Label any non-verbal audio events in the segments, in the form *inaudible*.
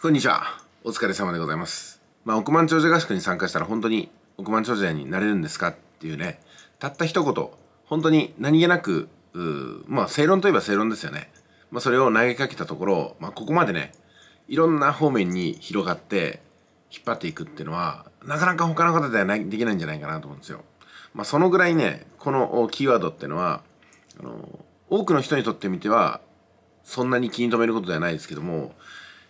こんにちは。お疲れ様でございます。まあ、億万長者合宿に参加したら本当に億万長者になれるんですかっていうね、たった一言、本当に何気なく、まあ、正論といえば正論ですよね。まあ、それを投げかけたところ、まあ、ここまでね、いろんな方面に広がって、引っ張っていくっていうのは、なかなか他の方ではないできないんじゃないかなと思うんですよ。まあ、そのぐらいね、このキーワードっていうのは、あの、多くの人にとってみては、そんなに気に留めることではないですけども、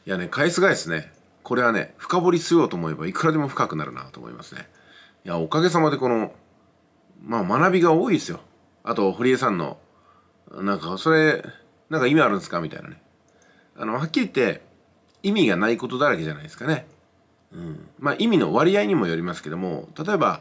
いやね返す返すねこれはね深掘りしようと思えばいくらでも深くなるなと思いますねいやおかげさまでこのまあ学びが多いですよあと堀江さんのなんかそれなんか意味あるんですかみたいなねあのはっきり言って意味がないことだらけじゃないですかねうん、まあ意味の割合にもよりますけども例えば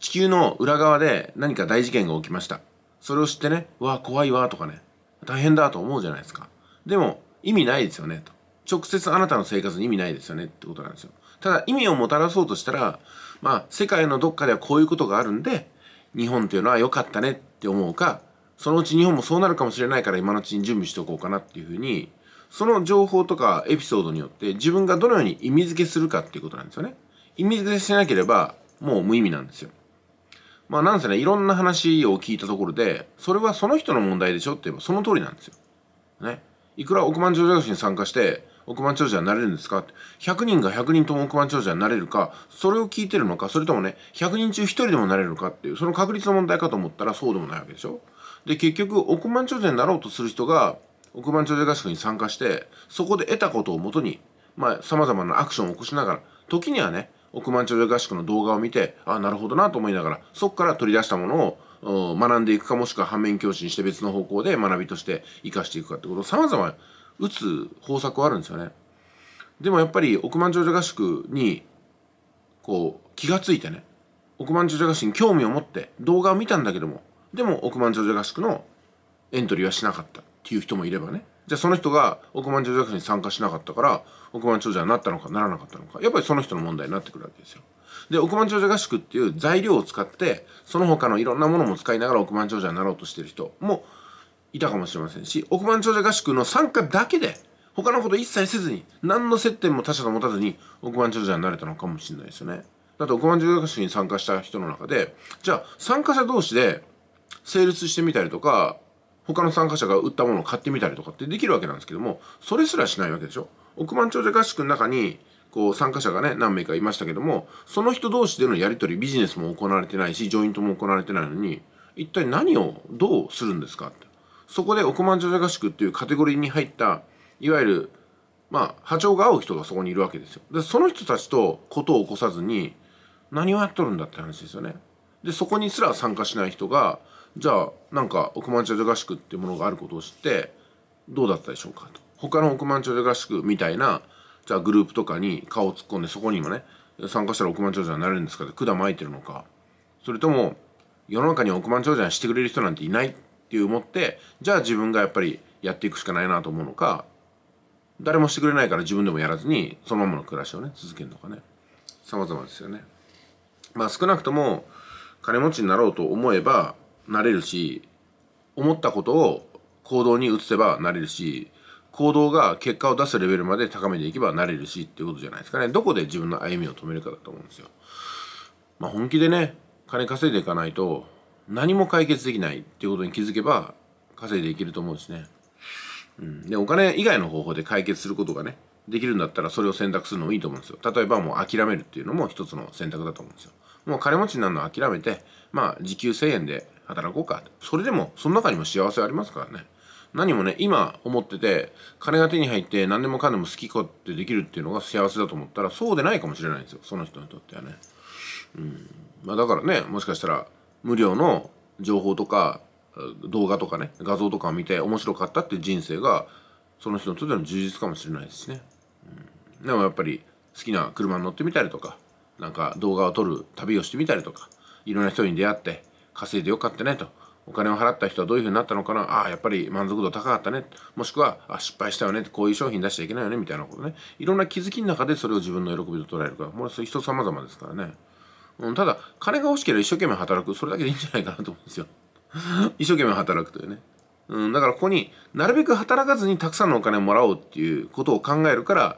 地球の裏側で何か大事件が起きましたそれを知ってねわあ怖いわとかね大変だと思うじゃないですかでも意味ないですよねと直接あなたの生活に意味ないですよねってことなんですよ。ただ意味をもたらそうとしたら、まあ世界のどっかではこういうことがあるんで、日本っていうのは良かったねって思うか、そのうち日本もそうなるかもしれないから今のうちに準備しておこうかなっていうふうに、その情報とかエピソードによって自分がどのように意味付けするかっていうことなんですよね。意味付けしなければもう無意味なんですよ。まあなんせね、いろんな話を聞いたところで、それはその人の問題でしょって言えばその通りなんですよ。ね。いくら億万長者に参加して、億万長者になれるんですか ?100 人が100人とも億万長者になれるか、それを聞いてるのか、それともね、100人中1人でもなれるのかっていう、その確率の問題かと思ったらそうでもないわけでしょで、結局、億万長者になろうとする人が、億万長者合宿に参加して、そこで得たことをもとに、まあ、様々なアクションを起こしながら、時にはね、億万長者合宿の動画を見て、ああ、なるほどなと思いながら、そこから取り出したものを、学んでいくかもしくは反面教師にして別の方向で学びとして活かしていくかってことを様々打つ方策はあるんですよねでもやっぱり億万長者合宿にこう気が付いてね億万長者合宿に興味を持って動画を見たんだけどもでも億万長者合宿のエントリーはしなかったっていう人もいればねじゃあその人が億万長者合宿に参加しなかったから億万長者になったのかならなかったのかやっぱりその人の問題になってくるわけですよで億万長者合宿っていう材料を使ってその他のいろんなものも使いながら億万長者になろうとしてる人もいたかもしれませんし、億万長者合宿の参加だけで、他のこと一切せずに、何の接点も他者と持たずに、億万長者になれたのかもしれないですよね。だって億万長者合宿に参加した人の中で、じゃあ参加者同士で成立してみたりとか、他の参加者が売ったものを買ってみたりとかってできるわけなんですけども、それすらしないわけでしょ。億万長者合宿の中に、こう参加者がね、何名かいましたけども、その人同士でのやり取り、ビジネスも行われてないし、ジョイントも行われてないのに、一体何をどうするんですかって。そこで億万長者合宿っていうカテゴリーに入ったいわゆるまあ波長が合う人がそこにいるわけですよでその人たちと事を起こさずに何をやっとるんだって話ですよねでそこにすら参加しない人がじゃあなんか億万長者合宿っていうものがあることを知ってどうだったでしょうかと他の億万長者合宿みたいなじゃあグループとかに顔を突っ込んでそこに今ね参加したら億万長者になれるんですかって管巻いてるのかそれとも世の中に億万長者にしてくれる人なんていないっていう思ってじゃあ自分がやっぱりやっていくしかないなと思うのか誰もしてくれないから自分でもやらずにそのままの暮らしをね続けるのかね様々ですよね。まあ少なくとも金持ちになろうと思えばなれるし思ったことを行動に移せばなれるし行動が結果を出すレベルまで高めていけばなれるしっていうことじゃないですかねどこで自分の歩みを止めるかだと思うんですよ。まあ、本気でね金稼いでいかないと何も解決できないっていうことに気づけば稼いでいけると思うんですね。うん、でお金以外の方法で解決することがねできるんだったらそれを選択するのもいいと思うんですよ。例えばもう諦めるっていうのも一つの選択だと思うんですよ。もう金持ちになるのを諦めて、まあ時給1000円で働こうか。それでも、その中にも幸せありますからね。何もね、今思ってて、金が手に入って何でもかんでも好き勝手できるっていうのが幸せだと思ったら、そうでないかもしれないんですよ。その人にとってはね。うん。まあだからね、もしかしたら、無料の情報とか動画とかね画像とかを見て面白かったって人生がその人にとっての充実かもしれないですね、うん、でもやっぱり好きな車に乗ってみたりとかなんか動画を撮る旅をしてみたりとかいろんな人に出会って稼いでよかったねとお金を払った人はどういうふうになったのかなああやっぱり満足度高かったねもしくはあ失敗したよねこういう商品出しちゃいけないよねみたいなことねいろんな気づきの中でそれを自分の喜びと捉えるからもうそれ人様々ですからねうん、ただ金が欲しければ一生懸命働くそれだけでいいんじゃないかなと思うんですよ *laughs* 一生懸命働くというね、うん、だからここになるべく働かずにたくさんのお金をもらおうっていうことを考えるから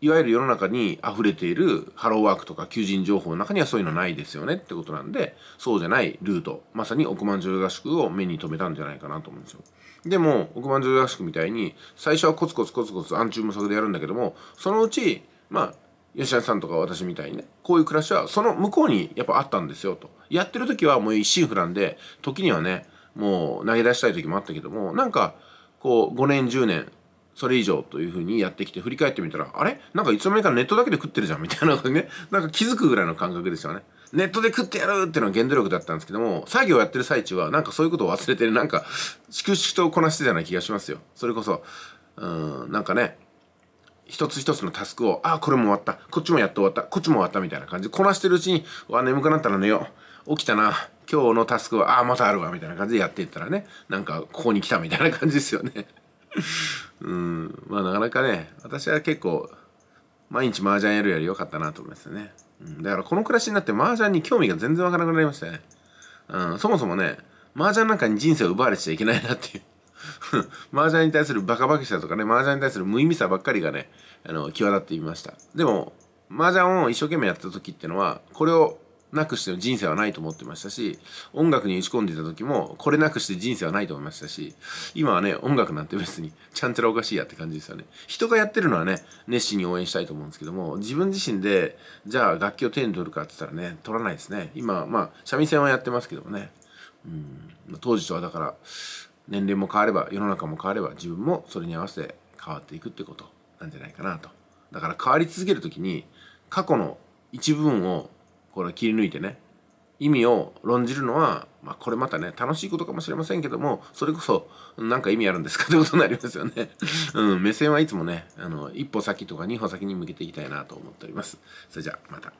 いわゆる世の中に溢れているハローワークとか求人情報の中にはそういうのないですよねってことなんでそうじゃないルートまさに億万女優合宿を目に留めたんじゃないかなと思うんですよでも億万女優合宿みたいに最初はコツコツコツコツ暗中無策でやるんだけどもそのうちまあ吉田さんとか私みたいにねこういう暮らしはその向こうにやっぱあったんですよとやってる時はもう一心不乱で時にはねもう投げ出したい時もあったけどもなんかこう5年10年それ以上というふうにやってきて振り返ってみたらあれなんかいつの間にかネットだけで食ってるじゃんみたいなね *laughs* なんか気づくぐらいの感覚ですよねネットで食ってやるっていうのは原動力だったんですけども作業やってる最中はなんかそういうことを忘れてなんか粛々とこなしてたような気がしますよそれこそうんなんかね一つ一つのタスクを、あ、あ、これも終わった。こっちもやっと終わった。こっちも終わった。みたいな感じでこなしてるうちに、わ、眠くなったら寝よう。起きたな。今日のタスクは、あ、あ、またあるわ。みたいな感じでやっていったらね、なんか、ここに来たみたいな感じですよね。*laughs* うん。まあ、なかなかね、私は結構、毎日麻雀やるより良かったなと思いますね。うん、だから、この暮らしになって麻雀に興味が全然わからなくなりましたね。うん、そもそもね、麻雀なんかに人生を奪われちゃいけないなっていう *laughs* 麻雀に対するバカバカしさとかね、麻雀に対する無意味さばっかりがね、あの、際立っていました。でも、麻雀を一生懸命やった時ってのは、これをなくしての人生はないと思ってましたし、音楽に打ち込んでた時も、これなくして人生はないと思いましたし、今はね、音楽なんて別に、*laughs* ちゃんちゃらおかしいやって感じですよね。人がやってるのはね、熱心に応援したいと思うんですけども、自分自身で、じゃあ楽器を手に取るかって言ったらね、取らないですね。今、まあ、三味線はやってますけどもね。うん、当時とはだから、年齢も変われば世の中も変われば自分もそれに合わせて変わっていくってことなんじゃないかなとだから変わり続ける時に過去の一部分をこれ切り抜いてね意味を論じるのは、まあ、これまたね楽しいことかもしれませんけどもそれこそ何か意味あるんですかってことになりますよね、*laughs* うん、目線はいつもねあの一歩先とか二歩先に向けていきたいなと思っておりますそれじゃあまた。